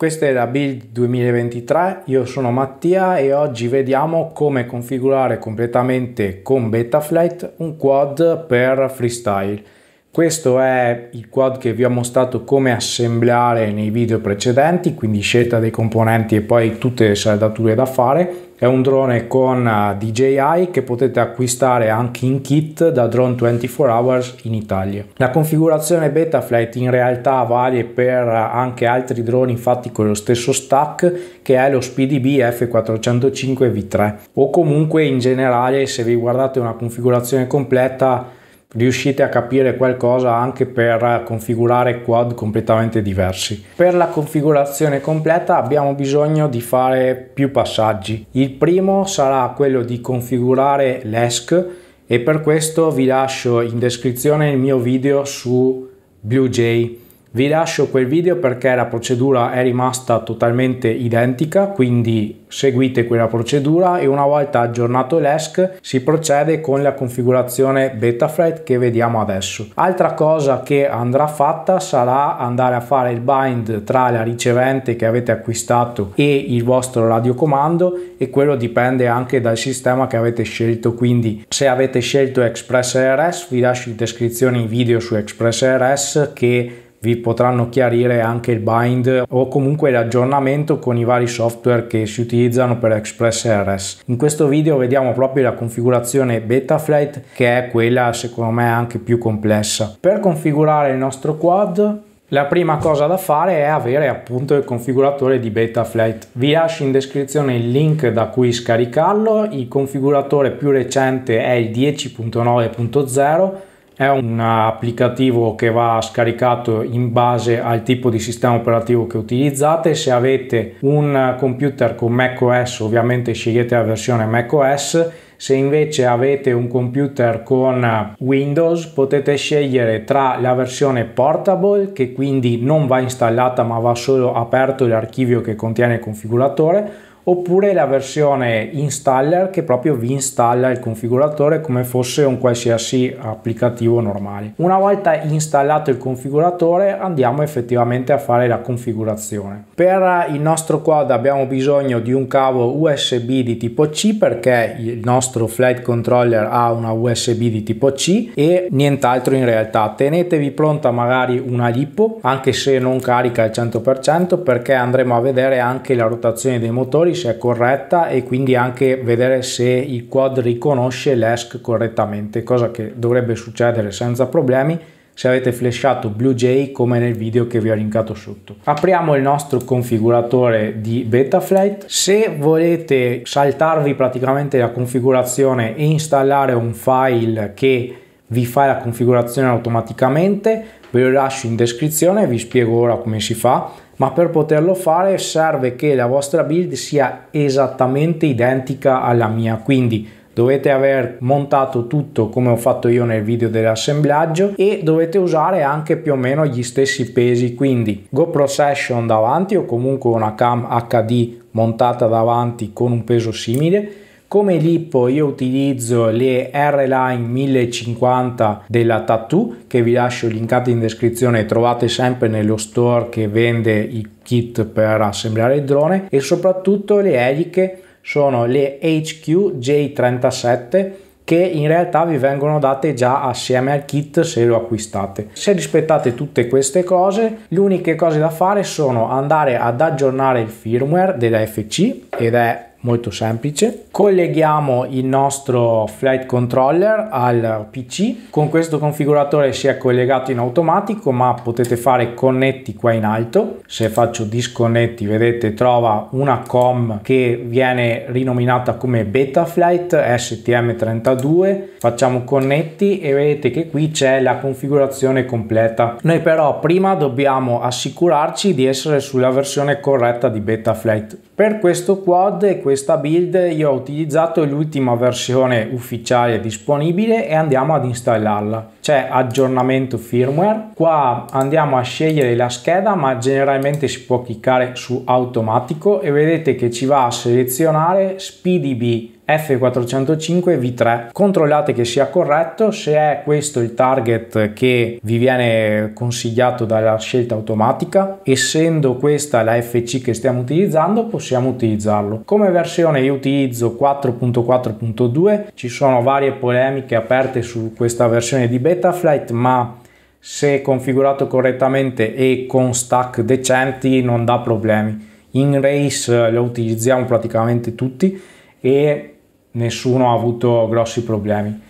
Questa è la build 2023, io sono Mattia e oggi vediamo come configurare completamente con Betaflight un quad per freestyle. Questo è il quad che vi ho mostrato come assemblare nei video precedenti, quindi scelta dei componenti e poi tutte le saldature da fare è un drone con eh, DJI che potete acquistare anche in kit da Drone 24 Hours in Italia. La configurazione Betaflight in realtà vale per eh, anche altri droni fatti con lo stesso stack che è lo Speedy f 405 V3 o comunque in generale se vi guardate una configurazione completa riuscite a capire qualcosa anche per configurare quad completamente diversi. Per la configurazione completa abbiamo bisogno di fare più passaggi. Il primo sarà quello di configurare l'ESC e per questo vi lascio in descrizione il mio video su BlueJay vi lascio quel video perché la procedura è rimasta totalmente identica, quindi seguite quella procedura e una volta aggiornato l'ESC si procede con la configurazione Betaflight che vediamo adesso. Altra cosa che andrà fatta sarà andare a fare il bind tra la ricevente che avete acquistato e il vostro radiocomando e quello dipende anche dal sistema che avete scelto, quindi se avete scelto ExpressRS vi lascio in descrizione i video su ExpressRS che vi potranno chiarire anche il bind o comunque l'aggiornamento con i vari software che si utilizzano per ExpressRS. In questo video vediamo proprio la configurazione Betaflight che è quella secondo me anche più complessa. Per configurare il nostro quad la prima cosa da fare è avere appunto il configuratore di Betaflight. Vi lascio in descrizione il link da cui scaricarlo, il configuratore più recente è il 10.9.0 è un applicativo che va scaricato in base al tipo di sistema operativo che utilizzate. Se avete un computer con macOS ovviamente scegliete la versione macOS. Se invece avete un computer con Windows potete scegliere tra la versione portable che quindi non va installata ma va solo aperto l'archivio che contiene il configuratore oppure la versione installer che proprio vi installa il configuratore come fosse un qualsiasi applicativo normale. Una volta installato il configuratore andiamo effettivamente a fare la configurazione. Per il nostro quad abbiamo bisogno di un cavo USB di tipo C perché il nostro flight controller ha una USB di tipo C e nient'altro in realtà. Tenetevi pronta magari una lipo anche se non carica al 100% perché andremo a vedere anche la rotazione dei motori errori, se è corretta e quindi anche vedere se il quad riconosce l'ESC correttamente, cosa che dovrebbe succedere senza problemi se avete flashato BlueJay come nel video che vi ho linkato sotto. Apriamo il nostro configuratore di Betaflight. Se volete saltarvi praticamente la configurazione e installare un file che vi fa la configurazione automaticamente, ve lo lascio in descrizione, e vi spiego ora come si fa ma per poterlo fare serve che la vostra build sia esattamente identica alla mia quindi dovete aver montato tutto come ho fatto io nel video dell'assemblaggio e dovete usare anche più o meno gli stessi pesi quindi GoPro Session davanti o comunque una cam HD montata davanti con un peso simile come lippo io utilizzo le R-Line 1050 della Tattoo che vi lascio linkate in descrizione trovate sempre nello store che vende i kit per assemblare il drone e soprattutto le eliche sono le HQ J37 che in realtà vi vengono date già assieme al kit se lo acquistate. Se rispettate tutte queste cose, le uniche cose da fare sono andare ad aggiornare il firmware della FC ed è molto semplice. Colleghiamo il nostro flight controller al PC. Con questo configuratore si è collegato in automatico, ma potete fare connetti qua in alto. Se faccio disconnetti, vedete, trova una com che viene rinominata come Betaflight STM32. Facciamo connetti e vedete che qui c'è la configurazione completa. Noi però prima dobbiamo assicurarci di essere sulla versione corretta di Betaflight per questo quad e questa build io ho utilizzato l'ultima versione ufficiale disponibile e andiamo ad installarla. C'è aggiornamento firmware, qua andiamo a scegliere la scheda ma generalmente si può cliccare su automatico e vedete che ci va a selezionare SPDB F405 V3. Controllate che sia corretto, se è questo il target che vi viene consigliato dalla scelta automatica, essendo questa la FC che stiamo utilizzando, possiamo utilizzarlo. Come versione io utilizzo 4.4.2, ci sono varie polemiche aperte su questa versione di Betaflight, ma se configurato correttamente e con stack decenti non dà problemi. In race lo utilizziamo praticamente tutti e nessuno ha avuto grossi problemi.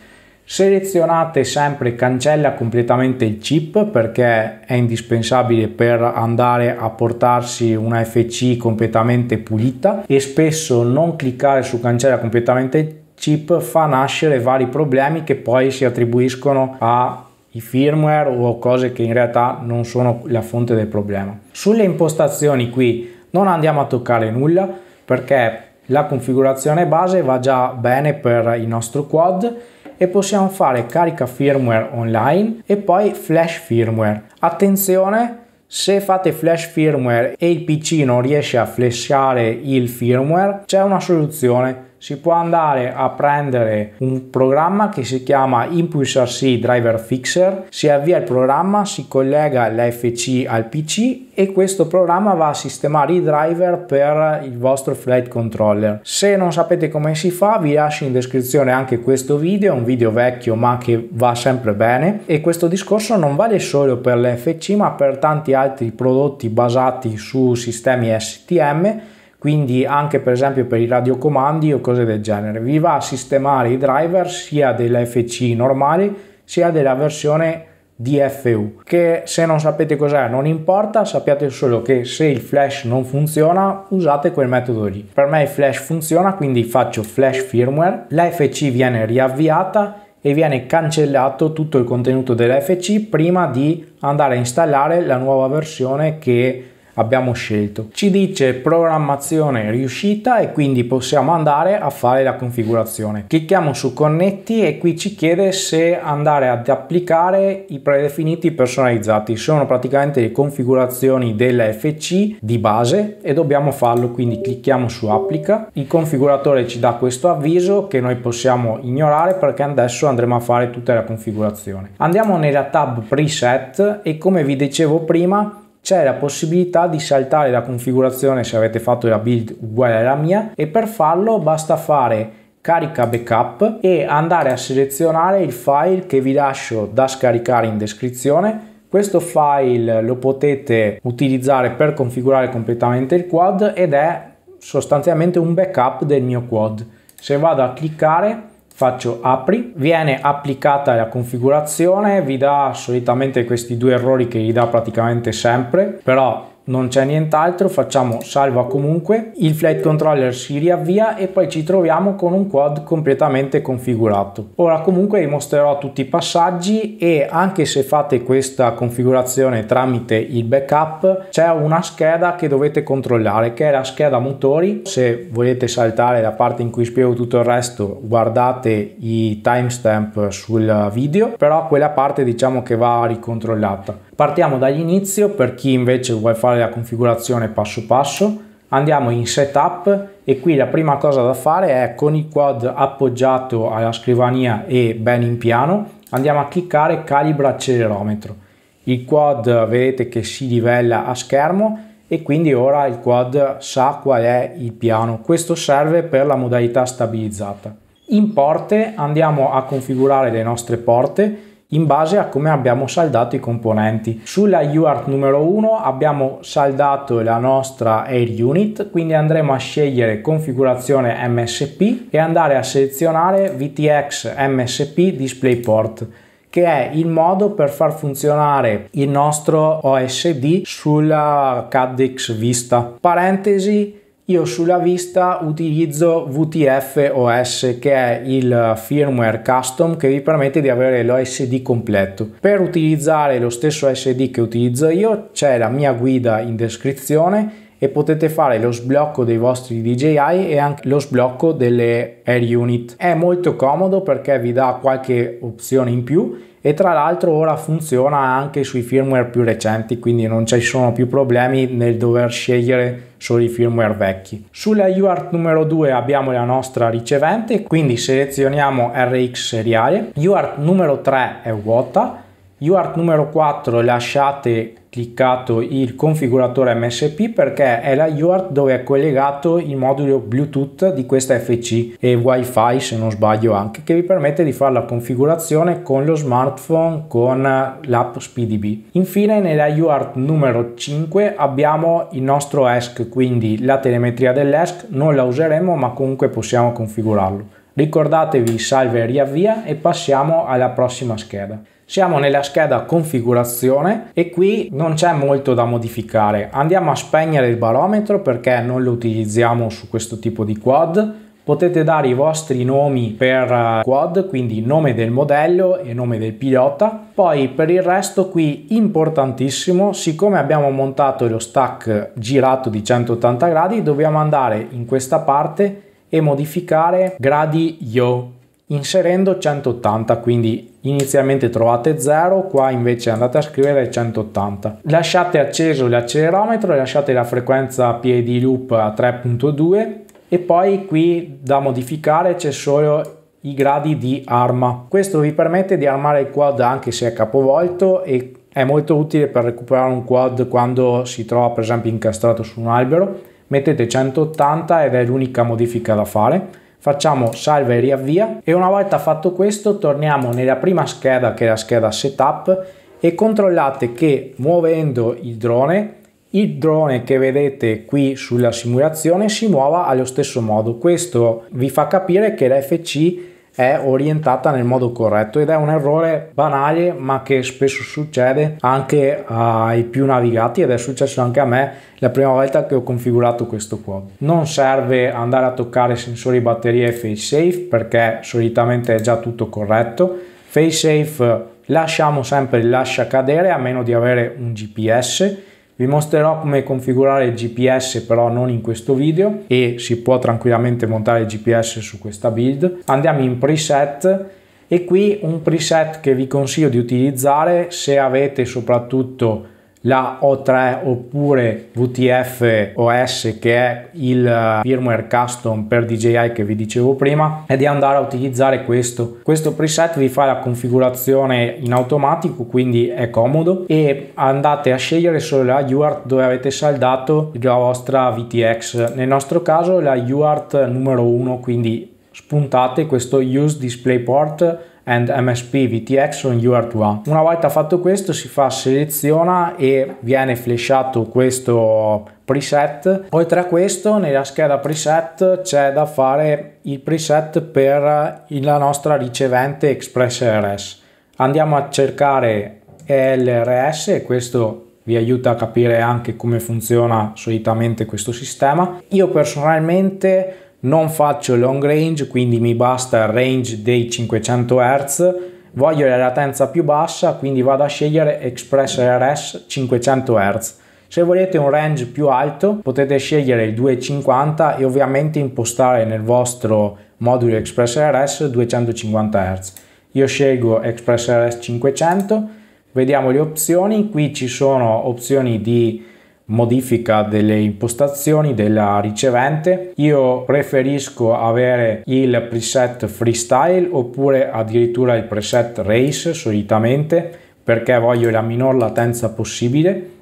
Selezionate sempre cancella completamente il chip perché è indispensabile per andare a portarsi una FC completamente pulita e spesso non cliccare su cancella completamente il chip fa nascere vari problemi che poi si attribuiscono a i firmware o cose che in realtà non sono la fonte del problema. Sulle impostazioni qui non andiamo a toccare nulla perché la configurazione base va già bene per il nostro quad e possiamo fare carica firmware online e poi flash firmware. Attenzione, se fate flash firmware e il PC non riesce a flashare il firmware, c'è una soluzione si può andare a prendere un programma che si chiama Impulse RC Driver Fixer, si avvia il programma, si collega l'AFC al PC e questo programma va a sistemare i driver per il vostro flight controller. Se non sapete come si fa vi lascio in descrizione anche questo video, è un video vecchio ma che va sempre bene e questo discorso non vale solo per l'AFC ma per tanti altri prodotti basati su sistemi STM quindi anche per esempio per i radiocomandi o cose del genere. Vi va a sistemare i driver sia dell'FC normale sia della versione DFU che se non sapete cos'è non importa sappiate solo che se il flash non funziona usate quel metodo lì per me il flash funziona quindi faccio flash firmware l'FC viene riavviata e viene cancellato tutto il contenuto dell'FC prima di andare a installare la nuova versione che abbiamo scelto. Ci dice programmazione riuscita e quindi possiamo andare a fare la configurazione. Clicchiamo su connetti e qui ci chiede se andare ad applicare i predefiniti personalizzati. Sono praticamente le configurazioni dell'FC di base e dobbiamo farlo quindi clicchiamo su applica. Il configuratore ci dà questo avviso che noi possiamo ignorare perché adesso andremo a fare tutta la configurazione. Andiamo nella tab preset e come vi dicevo prima c'è la possibilità di saltare la configurazione se avete fatto la build uguale alla mia e per farlo basta fare carica backup e andare a selezionare il file che vi lascio da scaricare in descrizione questo file lo potete utilizzare per configurare completamente il quad ed è sostanzialmente un backup del mio quad se vado a cliccare faccio apri, viene applicata la configurazione, vi dà solitamente questi due errori che gli dà praticamente sempre, però non c'è nient'altro, facciamo salva comunque, il flight controller si riavvia e poi ci troviamo con un quad completamente configurato. Ora comunque vi mostrerò tutti i passaggi e anche se fate questa configurazione tramite il backup c'è una scheda che dovete controllare che è la scheda motori, se volete saltare la parte in cui spiego tutto il resto guardate i timestamp sul video, però quella parte diciamo che va ricontrollata. Partiamo dall'inizio per chi invece vuole fare la configurazione passo passo. Andiamo in setup e qui la prima cosa da fare è con il quad appoggiato alla scrivania e ben in piano andiamo a cliccare calibra accelerometro. Il quad vedete che si livella a schermo e quindi ora il quad sa qual è il piano. Questo serve per la modalità stabilizzata. In porte andiamo a configurare le nostre porte in base a come abbiamo saldato i componenti. Sulla UART numero 1 abbiamo saldato la nostra Air Unit, quindi andremo a scegliere configurazione MSP e andare a selezionare VTX MSP DisplayPort che è il modo per far funzionare il nostro OSD sulla CADX Vista. Parentesi, io sulla vista utilizzo VTF OS che è il firmware custom che vi permette di avere l'OSD completo. Per utilizzare lo stesso SD che utilizzo io c'è la mia guida in descrizione e potete fare lo sblocco dei vostri DJI e anche lo sblocco delle Air Unit. È molto comodo perché vi dà qualche opzione in più e tra l'altro ora funziona anche sui firmware più recenti quindi non ci sono più problemi nel dover scegliere solo i firmware vecchi. Sulla UART numero 2 abbiamo la nostra ricevente quindi selezioniamo RX seriale, UART numero 3 è vuota UART numero 4 lasciate cliccato il configuratore MSP perché è la UART dove è collegato il modulo Bluetooth di questa FC e WiFi se non sbaglio anche che vi permette di fare la configurazione con lo smartphone con l'app SpeedyB. Infine nella UART numero 5 abbiamo il nostro ESC quindi la telemetria dell'ESC non la useremo ma comunque possiamo configurarlo. Ricordatevi salve e riavvia e passiamo alla prossima scheda. Siamo nella scheda configurazione e qui non c'è molto da modificare. Andiamo a spegnere il barometro perché non lo utilizziamo su questo tipo di quad. Potete dare i vostri nomi per eh, quad, quindi nome del modello e nome del pilota. Poi per il resto qui importantissimo, siccome abbiamo montato lo stack girato di 180 gradi, dobbiamo andare in questa parte e modificare gradi yo inserendo 180 quindi inizialmente trovate 0 qua invece andate a scrivere 180 lasciate acceso l'accelerometro lasciate la frequenza PID loop a 3.2 e poi qui da modificare c'è solo i gradi di arma questo vi permette di armare il quad anche se è capovolto e è molto utile per recuperare un quad quando si trova per esempio incastrato su un albero mettete 180 ed è l'unica modifica da fare facciamo salva e riavvia e una volta fatto questo torniamo nella prima scheda che è la scheda setup e controllate che muovendo il drone il drone che vedete qui sulla simulazione si muova allo stesso modo questo vi fa capire che l'FC è orientata nel modo corretto ed è un errore banale ma che spesso succede anche ai più navigati ed è successo anche a me la prima volta che ho configurato questo quad. Non serve andare a toccare sensori batteria e face safe perché solitamente è già tutto corretto. Face safe lasciamo sempre il lascia cadere a meno di avere un GPS vi mostrerò come configurare il GPS però non in questo video e si può tranquillamente montare il GPS su questa build. Andiamo in preset e qui un preset che vi consiglio di utilizzare se avete soprattutto la O3 oppure VTF OS che è il eh, firmware custom per DJI che vi dicevo prima è di andare a utilizzare questo questo preset vi fa la configurazione in automatico quindi è comodo e andate a scegliere solo la UART dove avete saldato la vostra VTX nel nostro caso la UART numero 1 quindi spuntate questo use DisplayPort and MSP VTX on UART1. Una volta fatto questo si fa seleziona e viene flashato questo preset. Oltre a questo nella scheda preset c'è da fare il preset per la nostra ricevente ExpressRS. Andiamo a cercare ELRS e questo vi aiuta a capire anche come funziona solitamente questo sistema. Io personalmente non faccio long range, quindi mi basta il range dei 500 Hz, voglio la latenza più bassa, quindi vado a scegliere Express RS 500 Hz. Se volete un range più alto potete scegliere il 250 e ovviamente impostare nel vostro modulo Express RS 250 Hz. Io scelgo Express RS 500, vediamo le opzioni, qui ci sono opzioni di modifica delle impostazioni della ricevente. Io preferisco avere il preset freestyle oppure addirittura il preset race solitamente perché voglio la minor latenza possibile.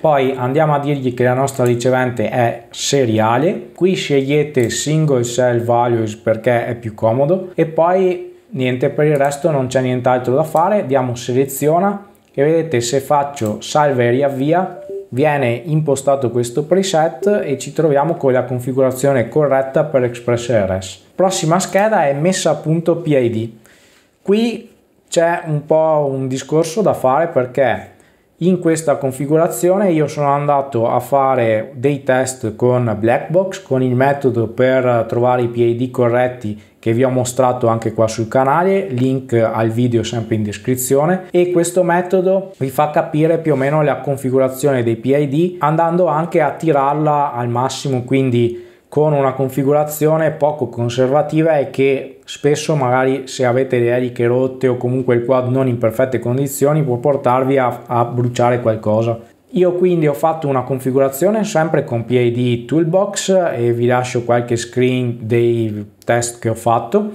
Poi andiamo a dirgli che la nostra ricevente è seriale. Qui scegliete single cell values perché è più comodo e poi niente per il resto non c'è nient'altro da fare. Diamo seleziona e vedete se faccio salve e riavvia viene impostato questo preset e ci troviamo con la configurazione corretta per ExpressRS. Prossima scheda è messa a punto PID. Qui c'è un po' un discorso da fare perché in questa configurazione io sono andato a fare dei test con Blackbox con il metodo per trovare i PID corretti che vi ho mostrato anche qua sul canale, link al video sempre in descrizione e questo metodo vi fa capire più o meno la configurazione dei PID andando anche a tirarla al massimo quindi con una configurazione poco conservativa e che spesso magari se avete le eliche rotte o comunque il quad non in perfette condizioni può portarvi a, a bruciare qualcosa. Io quindi ho fatto una configurazione sempre con PID Toolbox e vi lascio qualche screen dei test che ho fatto,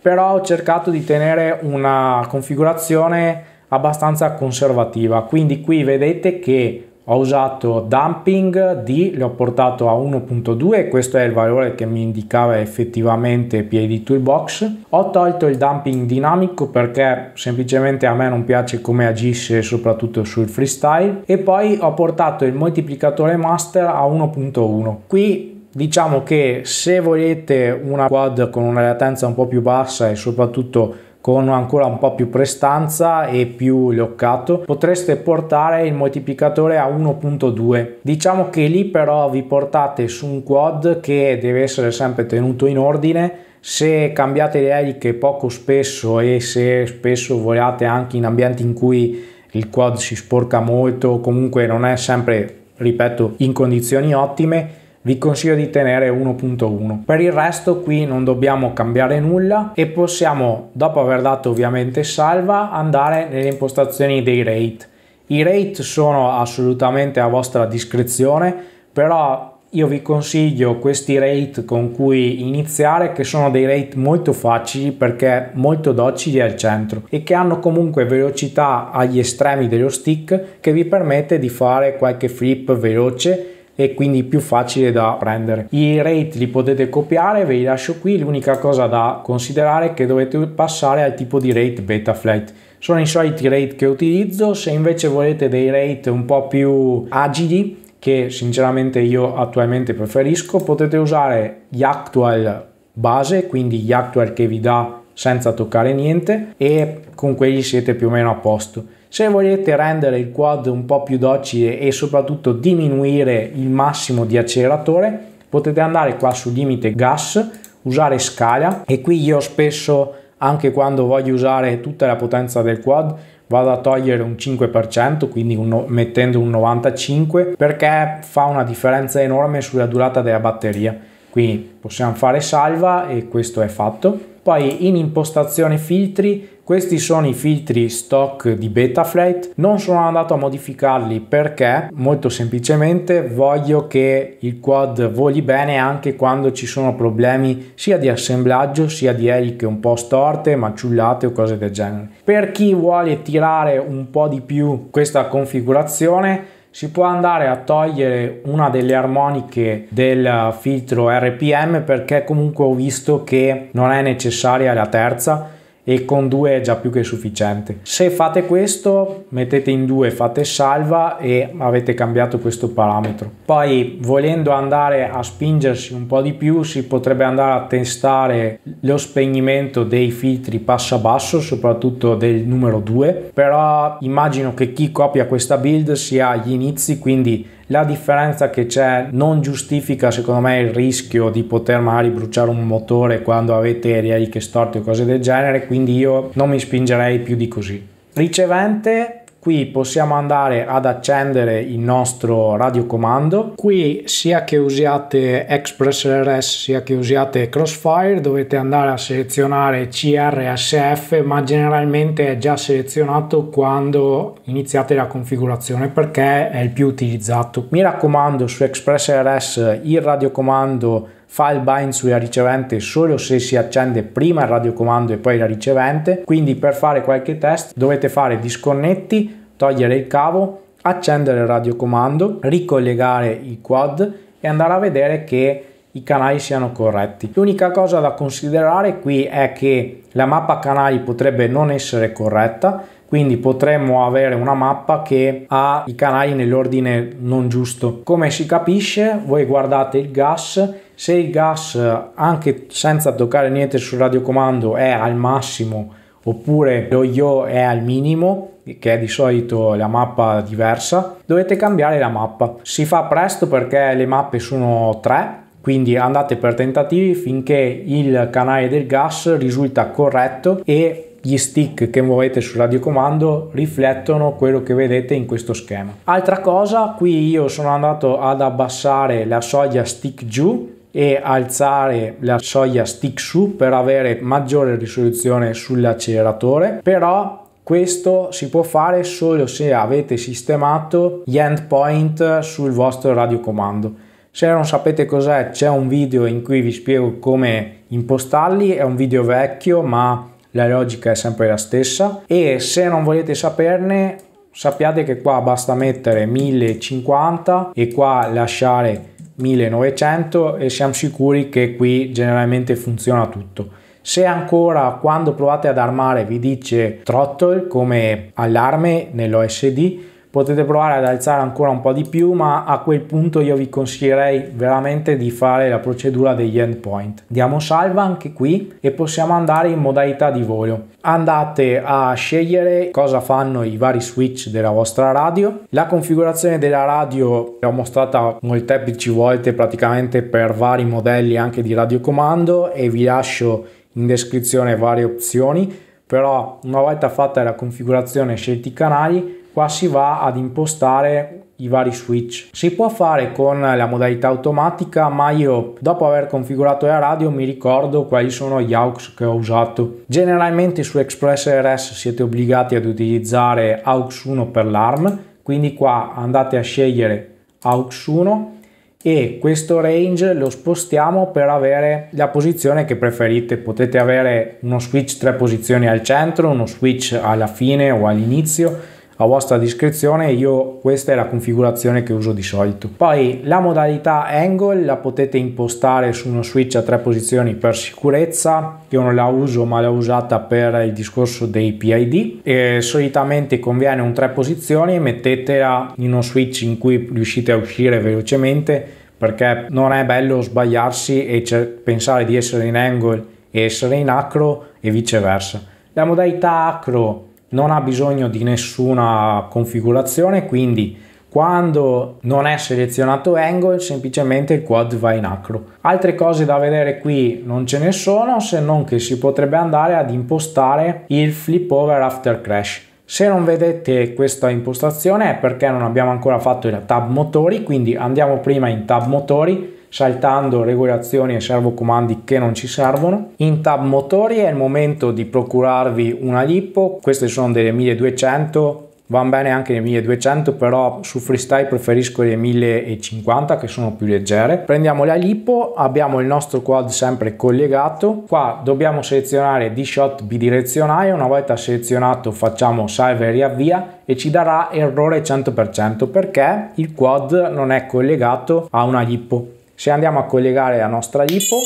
però ho cercato di tenere una configurazione abbastanza conservativa, quindi qui vedete che ho usato dumping di, l'ho portato a 1.2 questo è il valore che mi indicava effettivamente PID Toolbox ho tolto il dumping dinamico perché semplicemente a me non piace come agisce soprattutto sul freestyle e poi ho portato il moltiplicatore master a 1.1 qui diciamo che se volete una quad con una latenza un po' più bassa e soprattutto con ancora un po' più prestanza e più loccato potreste portare il moltiplicatore a 1.2 diciamo che lì però vi portate su un quad che deve essere sempre tenuto in ordine se cambiate le eliche poco spesso e se spesso volate anche in ambienti in cui il quad si sporca molto comunque non è sempre ripeto in condizioni ottime vi consiglio di tenere 1.1 per il resto qui non dobbiamo cambiare nulla e possiamo dopo aver dato ovviamente salva andare nelle impostazioni dei rate i rate sono assolutamente a vostra discrezione però io vi consiglio questi rate con cui iniziare che sono dei rate molto facili perché molto docili al centro e che hanno comunque velocità agli estremi dello stick che vi permette di fare qualche flip veloce e quindi più facile da prendere. I rate li potete copiare, ve li lascio qui, l'unica cosa da considerare è che dovete passare al tipo di rate Betaflight sono i soliti rate che utilizzo se invece volete dei rate un po' più agili che sinceramente io attualmente preferisco potete usare gli actual base quindi gli actual che vi dà senza toccare niente e con quelli siete più o meno a posto se volete rendere il quad un po' più docile e soprattutto diminuire il massimo di acceleratore, potete andare qua su limite gas, usare scala e qui io spesso anche quando voglio usare tutta la potenza del quad vado a togliere un 5% quindi un, mettendo un 95 perché fa una differenza enorme sulla durata della batteria quindi possiamo fare salva e questo è fatto poi in impostazione filtri, questi sono i filtri stock di Betaflight, non sono andato a modificarli perché molto semplicemente voglio che il quad voli bene anche quando ci sono problemi sia di assemblaggio sia di eliche un po' storte, maciullate o cose del genere. Per chi vuole tirare un po' di più questa configurazione si può andare a togliere una delle armoniche del filtro RPM perché comunque ho visto che non è necessaria la terza e con due è già più che sufficiente. Se fate questo mettete in due, fate salva e avete cambiato questo parametro. Poi volendo andare a spingersi un po' di più si potrebbe andare a testare lo spegnimento dei filtri passa basso, soprattutto del numero 2, però immagino che chi copia questa build sia agli inizi, quindi la differenza che c'è non giustifica secondo me il rischio di poter magari bruciare un motore quando avete aerei che storti o cose del genere, quindi io non mi spingerei più di così. Ricevente qui possiamo andare ad accendere il nostro radiocomando qui sia che usiate ExpressRS sia che usiate Crossfire dovete andare a selezionare CRSF ma generalmente è già selezionato quando iniziate la configurazione perché è il più utilizzato mi raccomando su ExpressRS il radiocomando fa il bind sulla ricevente solo se si accende prima il radiocomando e poi la ricevente, quindi per fare qualche test dovete fare disconnetti, togliere il cavo, accendere il radiocomando, ricollegare il quad e andare a vedere che i canali siano corretti. L'unica cosa da considerare qui è che la mappa canali potrebbe non essere corretta, quindi potremmo avere una mappa che ha i canali nell'ordine non giusto. Come si capisce, voi guardate il gas se il gas eh, anche senza toccare niente sul radiocomando è al massimo oppure lo yo è al minimo che è di solito la mappa diversa dovete cambiare la mappa si fa presto perché le mappe sono tre quindi andate per tentativi finché il canale del gas risulta corretto e gli stick che muovete sul radiocomando riflettono quello che vedete in questo schema. Altra cosa, qui io sono andato ad abbassare la soglia stick giù e alzare la soglia stick su per avere maggiore risoluzione sull'acceleratore però questo si può fare solo se avete sistemato gli endpoint sul vostro radiocomando. Se non sapete cos'è c'è un video in cui vi spiego come impostarli, è un video vecchio ma la logica è sempre la stessa e se non volete saperne sappiate che qua basta mettere 1050 e qua lasciare 1900 e siamo sicuri che qui generalmente funziona tutto. Se ancora quando provate ad armare vi dice throttle come allarme nell'OSD potete provare ad alzare ancora un po' di più ma a quel punto io vi consiglierei veramente di fare la procedura degli endpoint. Diamo salva anche qui e possiamo andare in modalità di volo. Andate a scegliere cosa fanno i vari switch della vostra radio. La configurazione della radio l'ho mostrata molteplici volte praticamente per vari modelli anche di radiocomando e vi lascio in descrizione varie opzioni però una volta fatta la configurazione scelti i canali qua si va ad impostare i vari switch si può fare con la modalità automatica ma io dopo aver configurato la radio mi ricordo quali sono gli aux che ho usato generalmente su ExpressRS siete obbligati ad utilizzare aux 1 per l'arm quindi qua andate a scegliere aux 1 e questo range lo spostiamo per avere la posizione che preferite. Potete avere uno switch tre posizioni al centro, uno switch alla fine o all'inizio, a vostra discrezione io questa è la configurazione che uso di solito poi la modalità angle la potete impostare su uno switch a tre posizioni per sicurezza io non la uso ma l'ho usata per il discorso dei PID e solitamente conviene un tre posizioni mettetela in uno switch in cui riuscite a uscire velocemente perché non è bello sbagliarsi e pensare di essere in angle e essere in acro e viceversa la modalità acro non ha bisogno di nessuna configurazione, quindi quando non è selezionato angle semplicemente il quad va in acro altre cose da vedere qui non ce ne sono se non che si potrebbe andare ad impostare il flip over after crash se non vedete questa impostazione è perché non abbiamo ancora fatto il tab motori quindi andiamo prima in tab motori saltando regolazioni e servocomandi che non ci servono. In tab motori è il momento di procurarvi una lippo, queste sono delle 1200 Vanno bene anche le 1200, però su freestyle preferisco le 1050 che sono più leggere. Prendiamo la lipo, abbiamo il nostro quad sempre collegato. Qua dobbiamo selezionare D-Shot bidirezionale, una volta selezionato facciamo salve e riavvia e ci darà errore 100% perché il quad non è collegato a una lipo. Se andiamo a collegare la nostra lipo,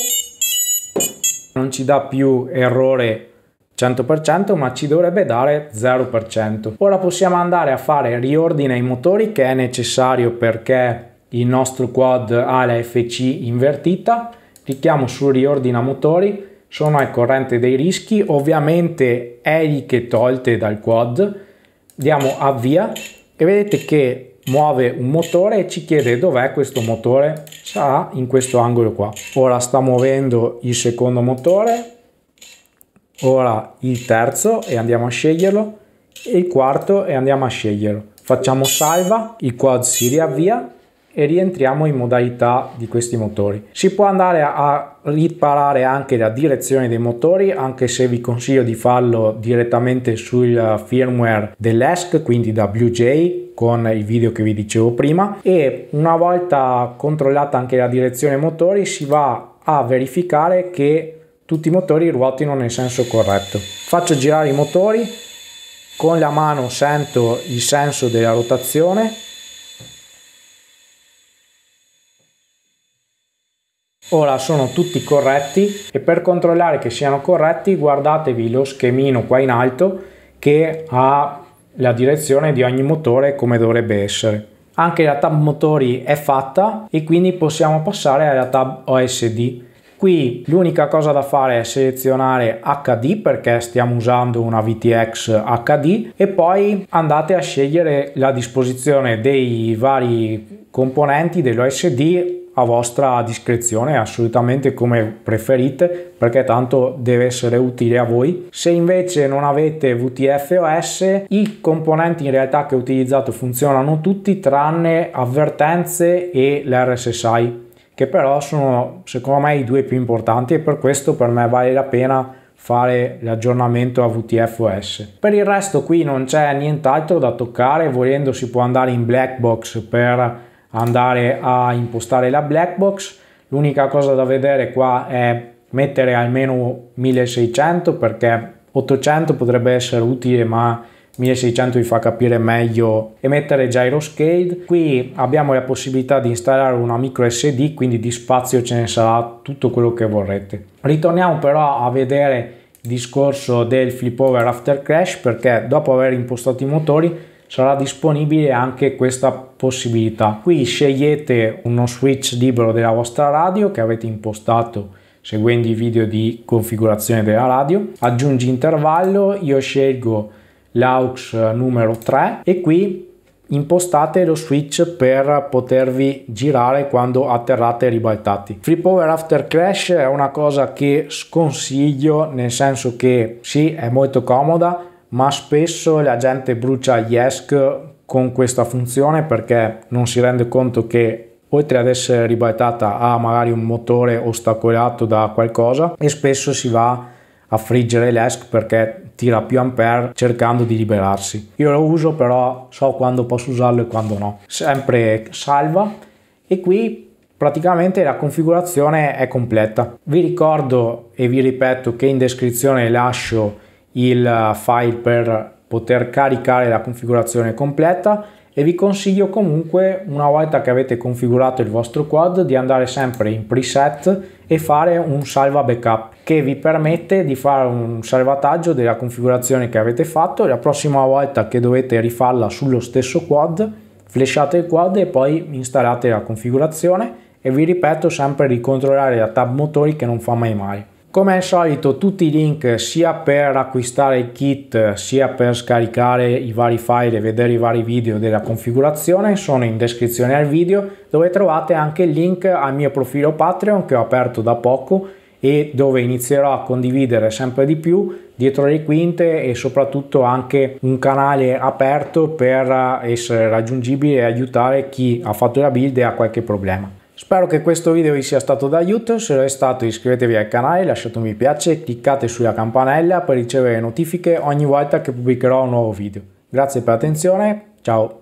non ci dà più errore 100% ma ci dovrebbe dare 0%. Ora possiamo andare a fare riordine ai motori che è necessario perché il nostro quad ha la FC invertita. Clicchiamo su riordina motori, sono al corrente dei rischi, ovviamente eliche tolte dal quad. Diamo avvia e vedete che muove un motore e ci chiede dov'è questo motore sarà in questo angolo qua ora sta muovendo il secondo motore ora il terzo e andiamo a sceglierlo e il quarto e andiamo a sceglierlo facciamo salva il quad si riavvia e rientriamo in modalità di questi motori. Si può andare a riparare anche la direzione dei motori anche se vi consiglio di farlo direttamente sul firmware dell'ESC quindi da BlueJ con il video che vi dicevo prima e una volta controllata anche la direzione motori si va a verificare che tutti i motori ruotino nel senso corretto. Faccio girare i motori con la mano sento il senso della rotazione Ora sono tutti corretti e per controllare che siano corretti guardatevi lo schemino qua in alto che ha la direzione di ogni motore come dovrebbe essere. Anche la tab motori è fatta e quindi possiamo passare alla tab OSD. Qui l'unica cosa da fare è selezionare HD perché stiamo usando una VTX HD e poi andate a scegliere la disposizione dei vari componenti dell'OSD a vostra discrezione, assolutamente come preferite, perché tanto deve essere utile a voi. Se invece non avete VTFOS, i componenti in realtà che utilizzate funzionano tutti tranne avvertenze e l'RSSI, che però sono secondo me i due più importanti e per questo per me vale la pena fare l'aggiornamento a VTFOS. Per il resto qui non c'è nient'altro da toccare, volendo si può andare in black box per andare a impostare la black box l'unica cosa da vedere qua è mettere almeno 1600 perché 800 potrebbe essere utile ma 1600 vi fa capire meglio e mettere gyroscale qui abbiamo la possibilità di installare una micro sd quindi di spazio ce ne sarà tutto quello che vorrete ritorniamo però a vedere il discorso del flip over after crash perché dopo aver impostato i motori sarà disponibile anche questa possibilità. Qui scegliete uno switch libero della vostra radio che avete impostato seguendo i video di configurazione della radio, aggiungi intervallo, io scelgo l'aux numero 3 e qui impostate lo switch per potervi girare quando atterrate ribaltati. Free Power After Crash è una cosa che sconsiglio nel senso che sì è molto comoda ma spesso la gente brucia gli ESC con questa funzione perché non si rende conto che oltre ad essere ribaltata ha magari un motore ostacolato da qualcosa e spesso si va a friggere l'ESC perché tira più ampere cercando di liberarsi. Io lo uso però so quando posso usarlo e quando no. Sempre salva e qui praticamente la configurazione è completa. Vi ricordo e vi ripeto che in descrizione lascio il eh, file per poter caricare la configurazione completa e vi consiglio comunque una volta che avete configurato il vostro quad di andare sempre in preset e fare un salva backup che vi permette di fare un salvataggio della configurazione che avete fatto la prossima volta che dovete rifarla sullo stesso quad flashate il quad e poi installate la configurazione e vi ripeto sempre di controllare la tab motori che non fa mai male. Come al solito tutti i link sia per acquistare il kit sia per scaricare i vari file e vedere i vari video della configurazione sono in descrizione al video dove trovate anche il link al mio profilo Patreon che ho aperto da poco e dove inizierò a condividere sempre di più dietro le quinte e soprattutto anche un canale aperto per essere raggiungibile e aiutare chi ha fatto la build e ha qualche problema. Spero che questo video vi sia stato d'aiuto, se lo è stato iscrivetevi al canale, lasciate un mi piace e cliccate sulla campanella per ricevere notifiche ogni volta che pubblicherò un nuovo video. Grazie per l'attenzione, ciao!